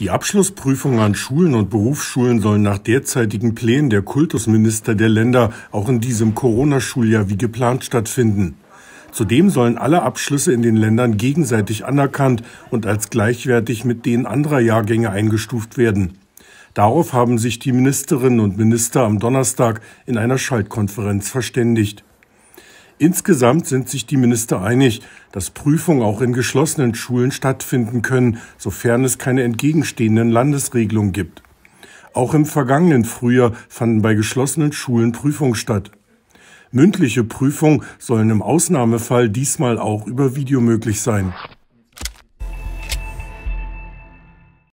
Die Abschlussprüfungen an Schulen und Berufsschulen sollen nach derzeitigen Plänen der Kultusminister der Länder auch in diesem Corona-Schuljahr wie geplant stattfinden. Zudem sollen alle Abschlüsse in den Ländern gegenseitig anerkannt und als gleichwertig mit denen anderer Jahrgänge eingestuft werden. Darauf haben sich die Ministerinnen und Minister am Donnerstag in einer Schaltkonferenz verständigt. Insgesamt sind sich die Minister einig, dass Prüfungen auch in geschlossenen Schulen stattfinden können, sofern es keine entgegenstehenden Landesregelungen gibt. Auch im vergangenen Frühjahr fanden bei geschlossenen Schulen Prüfungen statt. Mündliche Prüfungen sollen im Ausnahmefall diesmal auch über Video möglich sein.